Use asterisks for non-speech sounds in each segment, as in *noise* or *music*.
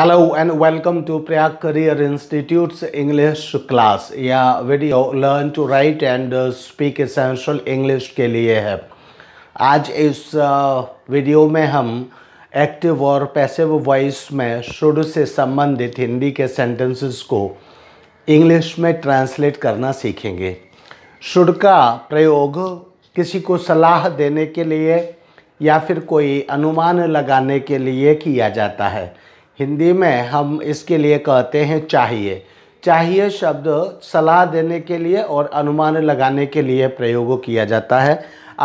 hello and welcome to Prayag career institutes English class या video learn to write and speak essential English के लिए है आज इस वीडियो uh, में हम एक्टिव और पैसिव वॉइस में शुड से संबंधित हिंदी के सेंटेंसेस को इंग्लिश में ट्रांसलेट करना सीखेंगे शुड का प्रयोग किसी को सलाह देने के लिए या फिर कोई अनुमान लगाने के लिए किया जाता है हिंदी में हम इसके लिए कहते हैं चाहिए चाहिए शब्द सलाह देने के लिए और अनुमान लगाने के लिए प्रयोग किया जाता है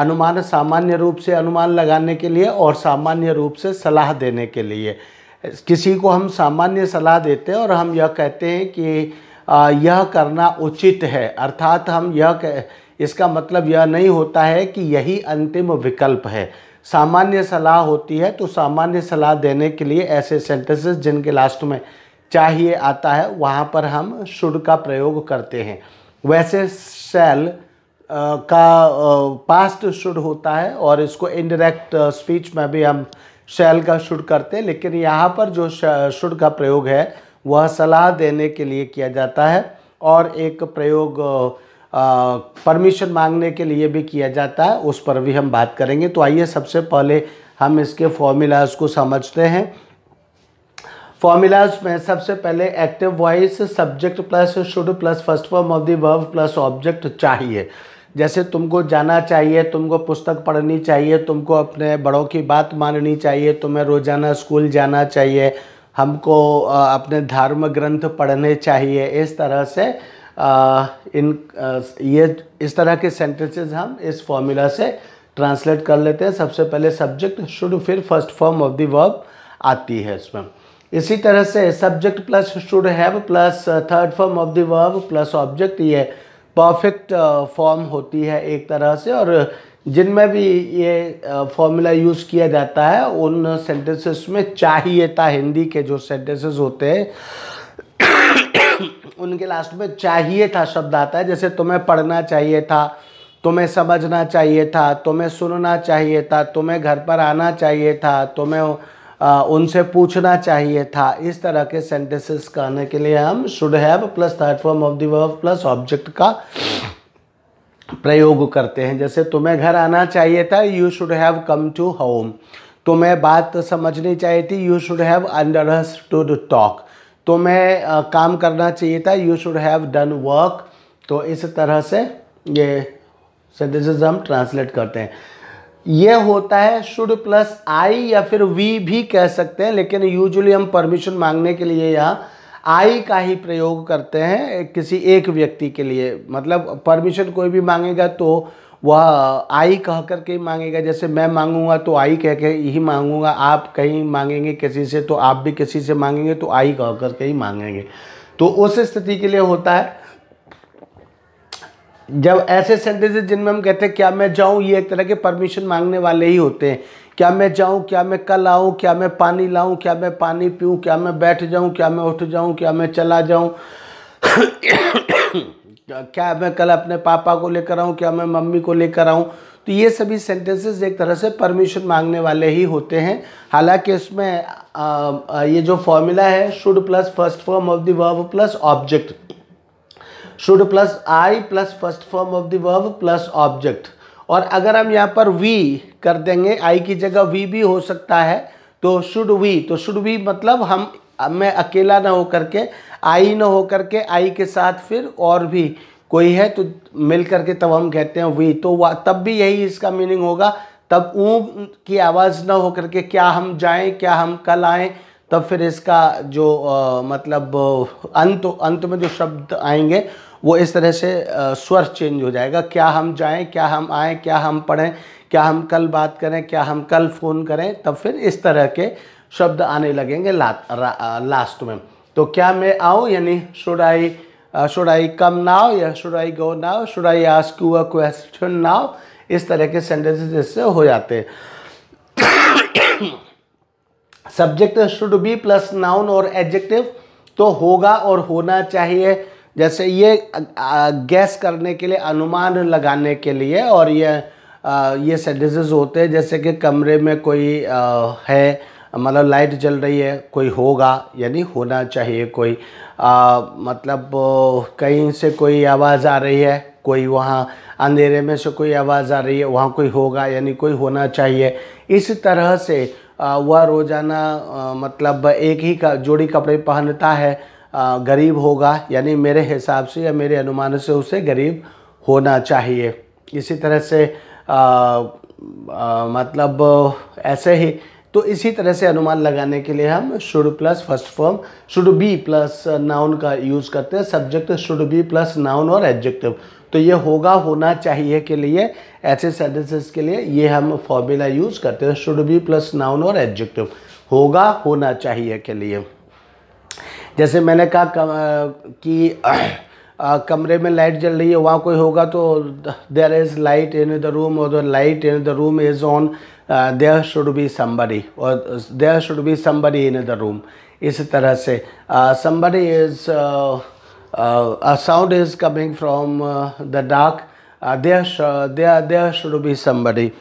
अनुमान सामान्य रूप से अनुमान लगाने के लिए और सामान्य रूप से सलाह देने के लिए किसी को हम सामान्य सलाह देते हैं और हम यह कहते हैं कि यह करना उचित है अर्थात हम यह इसका मतलब यह नहीं होता है कि यही अंतिम विकल्प है सामान्य सलाह होती है तो सामान्य सलाह देने के लिए ऐसे सेंटेंसेस जिनके लास्ट में चाहिए आता है वहाँ पर हम शुड का प्रयोग करते हैं वैसे सेल का पास्ट शुड होता है और इसको इनडायरेक्ट स्पीच में भी हम शैल का शुड करते हैं लेकिन यहाँ पर जो शुड का प्रयोग है वह सलाह देने के लिए किया जाता है और एक प्रयोग परमिशन मांगने के लिए भी किया जाता है उस पर भी हम बात करेंगे तो आइए सबसे पहले हम इसके फॉर्मूलाज को समझते हैं फॉर्मूलाज में सबसे पहले active voice subject plus should plus first form of the verb plus object चाहिए जैसे तुमको जाना चाहिए तुमको पुस्तक पढ़नी चाहिए तुमको अपने बड़ों की बात माननी चाहिए तुम्हें रोज़ाना स्कूल जाना चाहिए हमको अपने धर्म ग्रंथ पढ़ने चाहिए इस तरह से इन uh, uh, ये इस तरह के सेंटेंसेज हम इस फॉर्मूला से ट्रांसलेट कर लेते हैं सबसे पहले सब्जेक्ट शुड फिर first form of the verb आती है इसमें इसी तरह से subject plus should have plus third form of the verb plus object ये परफेक्ट फॉर्म uh, होती है एक तरह से और जिनमें भी ये फॉर्मूला यूज़ किया जाता है उन सेंटेंसेस में चाहिए था हिंदी के जो सेंटेंसेस होते हैं उनके लास्ट में चाहिए था शब्द आता है जैसे तुम्हें पढ़ना चाहिए था तुम्हें समझना चाहिए था तुम्हें सुनना चाहिए था तुम्हें घर पर आना चाहिए था तुम्हें आ, उनसे पूछना चाहिए था इस तरह के सेंटेंसेस कहने के लिए हम should have plus third form of the verb plus object का प्रयोग करते हैं जैसे तुम्हें घर आना चाहिए था you should have come to home तुम्हें बात समझनी चाहिए थी you should have understood talk तो मैं काम करना चाहिए था you should have done work तो इस तरह से ये सेंटेंसेस हम ट्रांसलेट करते हैं ये होता है शुड प्लस आई या फिर वी भी कह सकते हैं लेकिन यूजुअली हम परमिशन मांगने के लिए यहाँ आई का ही प्रयोग करते हैं किसी एक व्यक्ति के लिए मतलब परमिशन कोई भी मांगेगा तो वह आई कह कर के ही मांगेगा जैसे मैं मांगूंगा तो आई कह के ही मांगूंगा आप कहीं मांगेंगे किसी से तो आप भी किसी से मांगेंगे तो आई कह कर के ही मांगेंगे तो उस स्थिति के लिए होता है जब ऐसे सेंटेंसेस जिनमें हम कहते हैं क्या मैं जाऊं ये एक तरह के परमिशन मांगने वाले ही होते हैं क्या मैं जाऊं क्या मैं कल आऊं क्या मैं पानी लाऊं क्या मैं पानी पीऊं क्या मैं बैठ जाऊं क्या मैं उठ जाऊं क्या मैं चला जाऊं क्या मैं कल अपने पापा को लेकर आऊँ क्या मैं मम्मी को लेकर आऊँ तो ये सभी सेंटेंसेस एक तरह से परमिशन मांगने वाले ही होते हैं हालांकि इसमें ये जो फॉर्मूला है should plus first form of the verb plus object should plus I plus first form of the verb plus object और अगर हम यहाँ पर वी कर देंगे आई की जगह वी भी हो सकता है तो शुड वी तो शुड वी मतलब हम अब मैं अकेला ना हो करके आई ना हो करके आई के साथ फिर और भी कोई है तो मिल करके तब हम कहते हैं वी तो तब भी यही इसका मीनिंग होगा तब ऊँ की आवाज़ ना हो करके क्या हम जाएं क्या हम कल आएं तब फिर इसका जो आ, मतलब अंत अंत में जो शब्द आएंगे वो इस तरह से आ, स्वर चेंज हो जाएगा क्या हम जाएं क्या हम आएँ क्या हम पढ़ें क्या हम कल बात करें क्या हम कल फ़ोन करें तब फिर इस तरह के शब्द आने लगेंगे ला, रा, लास्ट में तो क्या मैं आऊँ यानी should I should I come now या should I go now should I ask you a question now इस तरह के सेंटेंसेस इससे हो जाते हैं subject should be plus noun और एडजेक्टिव तो होगा और होना चाहिए जैसे ये गैस करने के लिए अनुमान लगाने के लिए और ये आ, ये सेंटेंसेस होते हैं जैसे कि कमरे में कोई आ, है मतलब लाइट जल रही है कोई होगा यानी होना चाहिए कोई आ, मतलब कहीं से कोई आवाज़ आ रही है कोई वहाँ अंधेरे में से कोई आवाज़ आ रही है वहाँ कोई होगा यानी कोई होना चाहिए इस तरह से वह रोज़ाना मतलब एक ही का जोड़ी कपड़े पहनता है गरीब होगा यानी मेरे हिसाब से या मेरे अनुमान से उसे गरीब होना चाहिए इसी तरह से आ, आ, मतलब ऐसे ही तो इसी तरह से अनुमान लगाने के लिए हम should plus first form should be plus noun का यूज़ करते हैं subject should be plus noun और एडजेक्टिव तो ये होगा होना चाहिए के लिए ऐसे सेंटेंसेस के लिए ये हम फॉर्मूला यूज़ करते हैं शुड बी प्लस नाउन और एडजेक्टिव होगा होना चाहिए के लिए जैसे मैंने कहा कि कमरे में लाइट जल रही है वहाँ कोई होगा तो there is light in the room और the light in the room is on there should be somebody और there should be somebody in the room इस तरह से somebody is a sound is coming from the dark there there should be somebody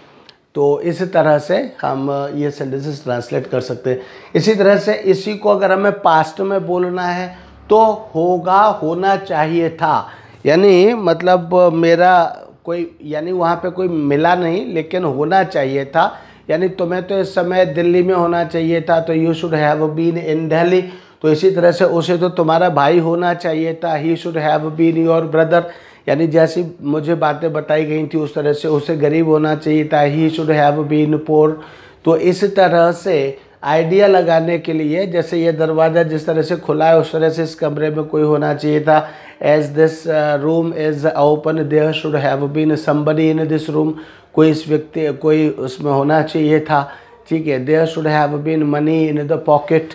तो इस तरह से हम uh, ये सेंटेंसेस ट्रांसलेट कर सकते हैं इसी तरह से इसी को अगर हमें पास्ट में बोलना है तो होगा होना चाहिए था यानी मतलब uh, मेरा कोई यानी वहाँ पे कोई मिला नहीं लेकिन होना चाहिए था यानी तुम्हें तो इस समय दिल्ली में होना चाहिए था तो you should have been in Delhi तो इसी तरह से उसे तो तुम्हारा भाई होना चाहिए था he should have been your brother यानी जैसी मुझे बातें बताई गई थी उस तरह से उसे गरीब होना चाहिए था he should have been poor तो इस तरह से आइडिया लगाने के लिए जैसे ये दरवाज़ा जिस तरह से खुला है उस तरह से इस कमरे में कोई होना चाहिए था as this room is open there should have been somebody in this room कोई इस व्यक्ति कोई उसमें होना चाहिए था ठीक है there should have been money in the pocket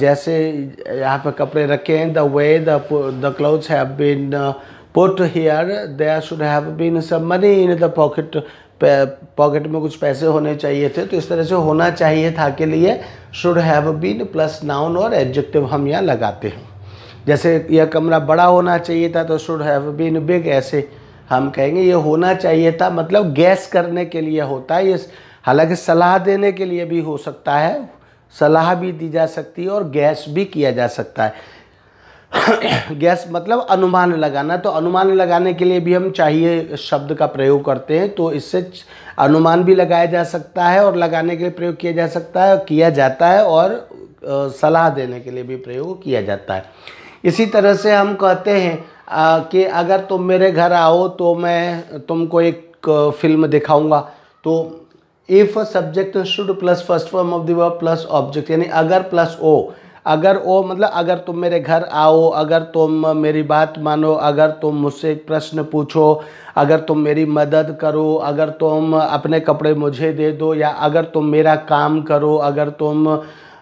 जैसे यहाँ पे कपड़े रखे हैं the way the clothes have been put here there should have been some money in the pocket pocket में कुछ पैसे होने चाहिए थे तो इस तरह से होना चाहिए था के लिए should have been plus noun और एडजेक्टिव हम यहाँ लगाते हैं जैसे यह कमरा बड़ा होना चाहिए था तो शुड हैव बीन बिग ऐसे हम कहेंगे ये होना चाहिए था मतलब गैस करने के लिए होता है ये हालांकि सलाह देने के लिए भी हो सकता है सलाह भी दी जा सकती है और गैस भी किया जा सकता है *coughs* गैस मतलब अनुमान लगाना तो अनुमान लगाने के लिए भी हम चाहिए शब्द का प्रयोग करते हैं तो इससे अनुमान भी लगाया जा सकता है और लगाने के लिए प्रयोग किया जा सकता है किया जाता है और सलाह देने के लिए भी प्रयोग किया जाता है इसी तरह से हम कहते हैं आ, कि अगर तुम मेरे घर आओ तो मैं तुमको एक फिल्म दिखाऊंगा तो if subject should plus first form of the verb plus object यानी अगर प्लस ओ अगर वो मतलब अगर तुम मेरे घर आओ अगर तुम मेरी बात मानो अगर तुम मुझसे एक प्रश्न पूछो अगर तुम मेरी मदद करो अगर तुम अपने कपड़े मुझे दे दो या अगर तुम मेरा काम करो अगर तुम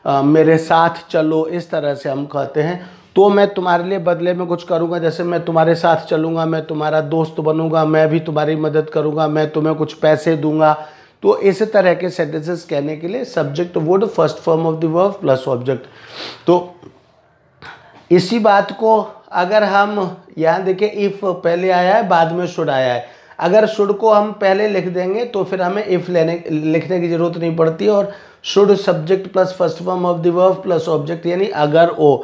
आ, मेरे साथ चलो इस तरह से हम कहते हैं तो मैं तुम्हारे लिए बदले में कुछ करूँगा जैसे मैं तुम्हारे साथ चलूँगा मैं तुम्हारा दोस्त बनूँगा मैं भी तुम्हारी मदद करूँगा मैं तुम्हें कुछ पैसे दूँगा तो इस तरह के सेंटेंसेस कहने के लिए subject would first form of the verb plus object तो इसी बात को अगर हम यहाँ देखें इफ़ पहले आया है बाद में शुड आया है अगर शुड को हम पहले लिख देंगे तो फिर हमें इफ़ लेने लिखने की ज़रूरत नहीं पड़ती और should subject plus first form of the verb plus object यानी अगर ओ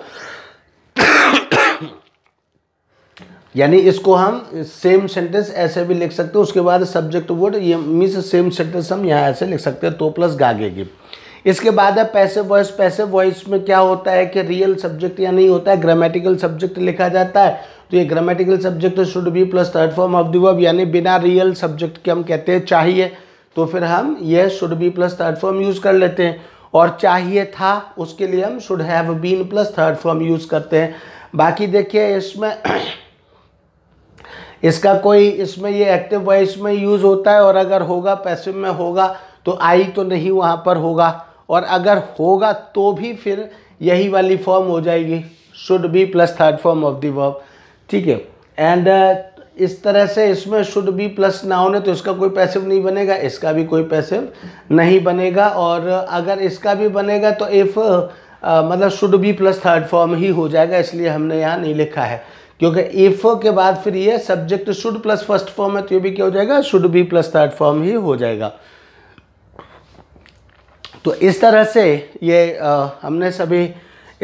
यानी इसको हम सेम सेंटेंस ऐसे भी लिख सकते हैं उसके बाद सब्जेक्ट वर्ड ये मीन्स सेम सेंटेंस हम यहाँ ऐसे लिख सकते हैं तो प्लस गागे की इसके बाद है पैसे वॉइस पैसे वॉइस में क्या होता है कि रियल सब्जेक्ट या नहीं होता है ग्रामेटिकल सब्जेक्ट लिखा जाता है तो ये grammatical subject should be plus third form of the verb यानी बिना रियल सब्जेक्ट के हम कहते हैं चाहिए तो फिर हम ये should be plus third form use कर लेते हैं और चाहिए था उसके लिए हम should have been plus third form use करते हैं बाकी देखिए इसमें इसका कोई इसमें ये एक्टिव वॉइस में यूज़ होता है और अगर होगा पैसिव में होगा तो आई तो नहीं वहाँ पर होगा और अगर होगा तो भी फिर यही वाली फॉर्म हो जाएगी should be plus third form of the verb ठीक है एंड uh, इस तरह से इसमें शुड बी प्लस ना होने तो इसका कोई पैसिव नहीं बनेगा इसका भी कोई पैसिव नहीं बनेगा और अगर इसका भी बनेगा तो इफ़ uh, मतलब should be plus third form ही हो जाएगा इसलिए हमने यहाँ नहीं लिखा है क्योंकि इफ के बाद फिर ये subject should plus first form है तो ये भी क्या हो जाएगा should be plus third form ही हो जाएगा तो इस तरह से ये आ, हमने सभी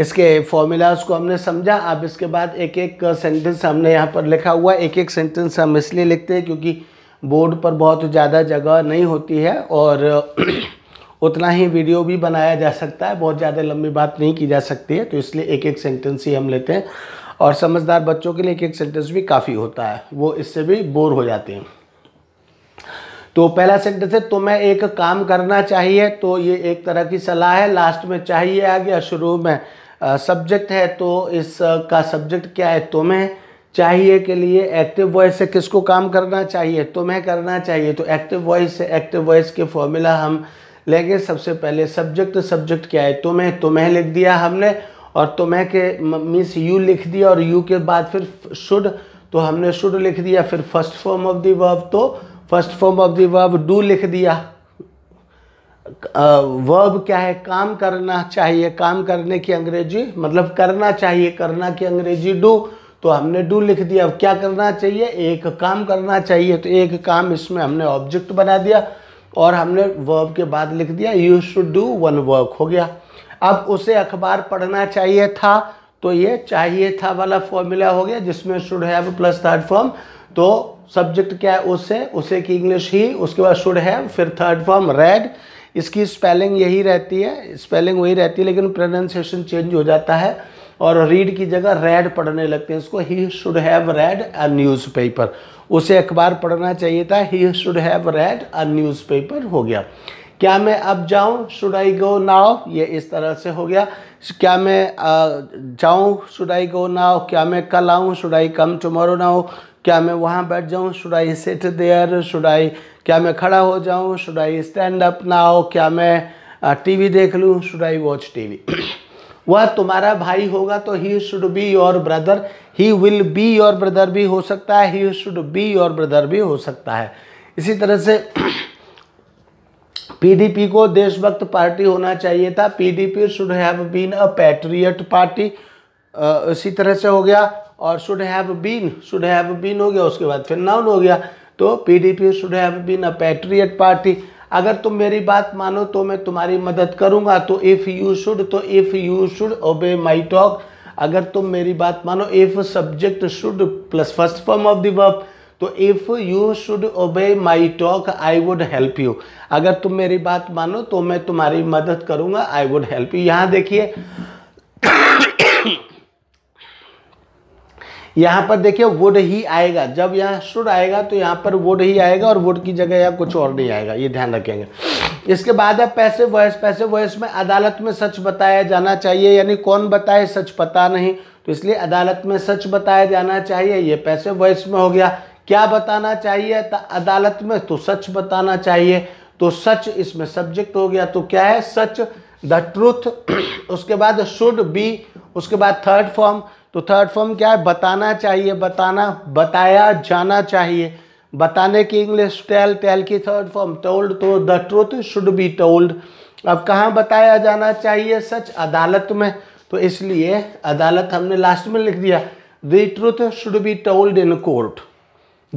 इसके फॉर्मूलाज को हमने समझा अब इसके बाद एक एक सेंटेंस हमने यहाँ पर लिखा हुआ एक एक सेंटेंस हम इसलिए लिखते हैं क्योंकि बोर्ड पर बहुत ज़्यादा जगह नहीं होती है और *clears throat* उतना ही वीडियो भी बनाया जा सकता है बहुत ज़्यादा लंबी बात नहीं की जा सकती है तो इसलिए एक एक सेंटेंस ही हम लेते हैं और समझदार बच्चों के लिए एक एक सेंटेंस भी काफ़ी होता है वो इससे भी बोर हो जाते हैं तो पहला सेंटेंस है तुम्हें एक काम करना चाहिए तो ये एक तरह की सलाह है लास्ट में चाहिए आ गया शुरू में सब्जेक्ट है तो इसका सब्जेक्ट क्या है तुम्हें चाहिए के लिए एक्टिव वॉइस से किसको काम करना चाहिए तुम्हें करना चाहिए तो एक्टिव वॉइस से एक्टिव वॉइस के फॉर्मूला हम लेंगे सबसे पहले सब्जेक्ट सब्जेक्ट क्या है तुम्हें तुम्हें लिख दिया हमने और तुम्हें तो के मीन्स यू लिख दिया और यू के बाद फिर शुड तो हमने शुड लिख दिया फिर first form of the verb तो first form of the verb do लिख दिया वर्ब क्या है काम करना चाहिए काम करने की अंग्रेजी मतलब करना चाहिए करना की अंग्रेजी डू तो हमने डू लिख दिया अब क्या करना चाहिए एक काम करना चाहिए तो एक काम इसमें हमने ऑब्जेक्ट बना दिया और हमने वर्ब के बाद लिख दिया you should do one work हो गया अब उसे अखबार पढ़ना चाहिए था तो ये चाहिए था वाला फॉर्मूला हो गया जिसमें should have plus third form तो सब्जेक्ट क्या है उसे उसे की इंग्लिश ही उसके बाद शुड हैव फिर थर्ड फॉर्म रेड इसकी स्पेलिंग यही रहती है स्पेलिंग वही रहती है लेकिन प्रोनाउंसिएशन चेंज हो जाता है और रीड की जगह रेड पढ़ने लगते हैं इसको he should have read a newspaper उसे अखबार पढ़ना चाहिए था he should have read a newspaper हो गया क्या मैं अब जाऊँ शुड आई गो नाव ये इस तरह से हो गया क्या मैं जाऊँ शुड आई गो नाव क्या मैं कल आऊँ शुड आई कम टमोरो नाव क्या मैं वहाँ बैठ जाऊँ should I set there should I क्या मैं खड़ा हो जाऊँ should I stand up now क्या मैं टीवी देख लूँ शुड आई वॉच टीवी वह तुम्हारा भाई होगा तो he should be your brother he will be your brother भी हो सकता है he should be your brother भी हो सकता है इसी तरह से *clears throat* पीडीपी को देशभक्त पार्टी होना चाहिए था PDP should have been a patriot party इसी तरह से हो गया और should have been should have been हो गया उसके बाद फिर नाउन हो गया तो PDP should have been a patriot party अगर तुम मेरी बात मानो तो मैं तुम्हारी मदद करूंगा तो इफ़ यू शुड तो if you should obey my talk अगर तुम मेरी बात मानो if subject should plus first form of the verb तो if you should obey my talk I would help you अगर तुम मेरी बात मानो तो मैं तुम्हारी मदद करूंगा आई वुड हेल्प यू यहां देखिए यहां पर देखिए वुड ही आएगा जब यहाँ शुड आएगा तो यहां पर वुड ही आएगा और वुड की जगह या कुछ और नहीं आएगा ये ध्यान रखेंगे इसके बाद है पैसे वॉयस पैसे वॉयस में अदालत में सच बताया जाना चाहिए यानी कौन बताए सच पता नहीं तो इसलिए अदालत में सच बताया जाना चाहिए ये पैसे वॉयस में हो गया क्या बताना चाहिए था अदालत में तो सच बताना चाहिए तो सच इसमें सब्जेक्ट हो गया तो क्या है सच द ट्रूथ *clears throat* उसके बाद शुड बी उसके बाद थर्ड फॉर्म तो थर्ड फॉर्म क्या है बताना चाहिए बताना बताया जाना चाहिए बताने की इंग्लिश टेल टेल की थर्ड फॉर्म टोल्ड तो the truth should be told अब कहाँ बताया जाना चाहिए सच अदालत में तो इसलिए अदालत हमने लास्ट में लिख दिया the truth should be told in court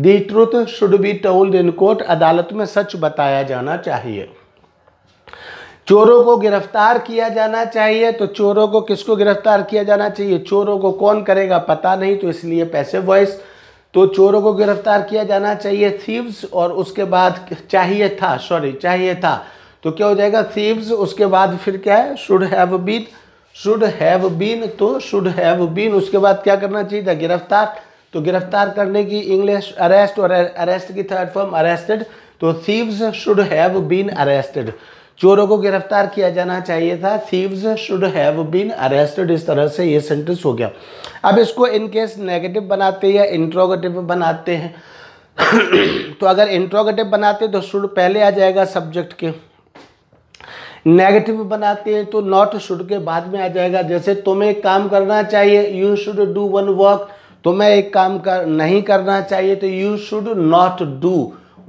the truth should be told in court अदालत में सच बताया जाना चाहिए चोरों को गिरफ्तार किया जाना चाहिए तो चोरों को किसको गिरफ्तार किया जाना चाहिए चोरों को कौन करेगा पता नहीं तो इसलिए पैसे वॉइस तो चोरों को गिरफ्तार किया जाना चाहिए थीव्स और उसके बाद चाहिए था सॉरी चाहिए था तो क्या हो जाएगा थीव्स उसके बाद फिर क्या है should have been should have been तो शुड हैव बीन उसके बाद क्या करना चाहिए था गिरफ्तार तो गिरफ्तार करने की इंग्लिश अरेस्ट और अरेस्ट की थर्ड फॉर्म अरेस्टेड तो thieves should have been arrested चोरों को गिरफ्तार किया जाना चाहिए था thieves should have been arrested इस तरह से ये सेंटेंस हो गया अब इसको इन केस नेगेटिव बनाते हैं या *coughs* तो तो इंट्रोगेटिव बनाते हैं तो अगर इंट्रोगेटिव बनाते तो शुड पहले आ जाएगा सब्जेक्ट के नेगेटिव बनाते हैं तो नॉट शुड के बाद में आ जाएगा जैसे तुम्हें काम करना चाहिए you should do one work तुम्हें तो एक काम कर नहीं करना चाहिए तो you should not do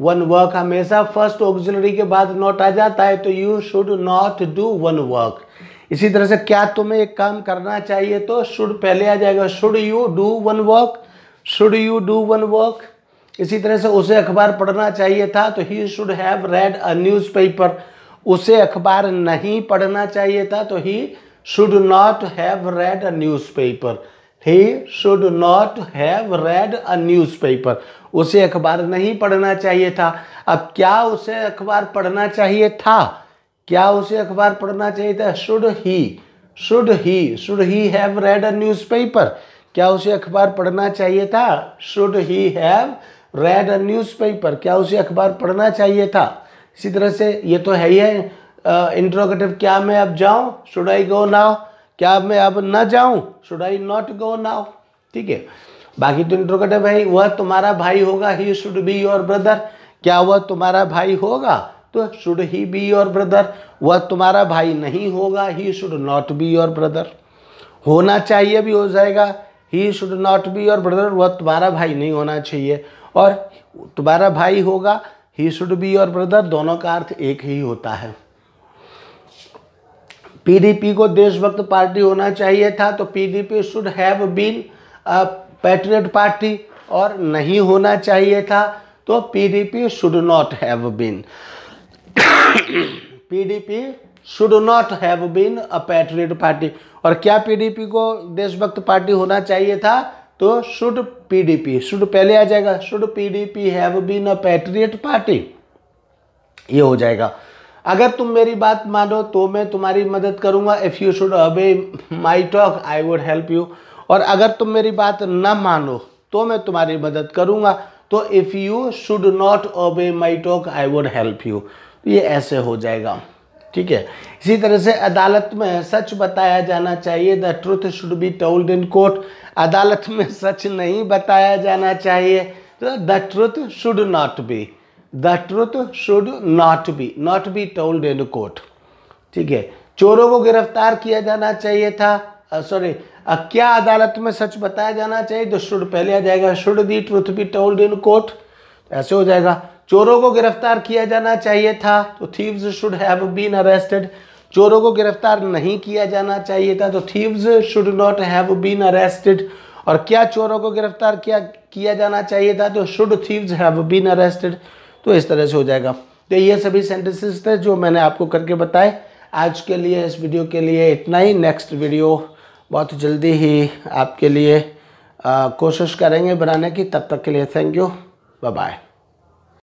one work हमेशा फर्स्ट ऑक्सिलरी के बाद नॉट आ जाता है तो you should not do one work इसी तरह से क्या तुम्हें एक काम करना चाहिए तो शुड पहले आ जाएगा should you do one work should you do one work इसी तरह से उसे अखबार पढ़ना चाहिए था तो he should have read a newspaper उसे अखबार नहीं पढ़ना चाहिए था तो he should not have read a newspaper he should not have read a newspaper उसे अखबार नहीं पढ़ना चाहिए था अब क्या उसे अखबार पढ़ना चाहिए था क्या उसे अखबार पढ़ना चाहिए था should he should he should he have read a newspaper क्या उसे अखबार पढ़ना चाहिए था should he have read a paper क्या उसे अखबार पढ़ना चाहिए था इसी तरह से ये तो है ही है इंट्रोगेटिव क्या मैं अब जाऊँ शुड आई गो नाउ क्या मैं अब न जाऊं should I not go now ठीक है बाकी तो इंट्रोगेट है भाई वह तुम्हारा भाई होगा ही शुड बी योर ब्रदर क्या वह तुम्हारा भाई होगा तो should he be your brother वह तुम्हारा भाई नहीं होगा ही should not be your brother होना चाहिए भी हो जाएगा ही should not be your brother वह तुम्हारा भाई नहीं होना चाहिए और तुम्हारा भाई होगा ही शुड बी योर ब्रदर दोनों का अर्थ एक ही होता है पीडीपी को देशभक्त पार्टी होना चाहिए था तो PDP should have been patriot party और नहीं होना चाहिए था तो PDP should not have been PDP should not have been a patriot party और क्या पीडीपी को देशभक्त पार्टी होना चाहिए था तो शुड पीडीपी शुड पहले आ जाएगा should PDP have been a patriot party ये हो जाएगा अगर तुम मेरी बात मानो तो मैं तुम्हारी मदद करूंगा if you should obey my talk I would help you और अगर तुम मेरी बात ना मानो तो मैं तुम्हारी मदद करूंगा तो if you should not obey my talk I would help you ये ऐसे हो जाएगा ठीक है इसी तरह से अदालत में सच बताया जाना चाहिए the truth should be told in court अदालत में सच नहीं बताया जाना चाहिए the truth should not be the truth should not be not be told in court ठीक है चोरों को गिरफ्तार किया जाना चाहिए था सॉरी क्या अदालत में सच बताया जाना चाहिए तो शुड पहले आ जाएगा should the truth be told in court ऐसे हो जाएगा चोरों को गिरफ्तार किया जाना चाहिए था तो thieves should have been arrested चोरों को गिरफ्तार नहीं किया जाना चाहिए था तो thieves should not have been arrested और क्या चोरों को गिरफ्तार किया किया जाना चाहिए था तो should thieves have been arrested तो इस तरह से हो जाएगा तो ये सभी सेंटेंसेस थे जो मैंने आपको करके बताए आज के लिए इस वीडियो के लिए इतना ही नेक्स्ट वीडियो बहुत जल्दी ही आपके लिए आ, कोशिश करेंगे बनाने की तब तक के लिए थैंक यू बाय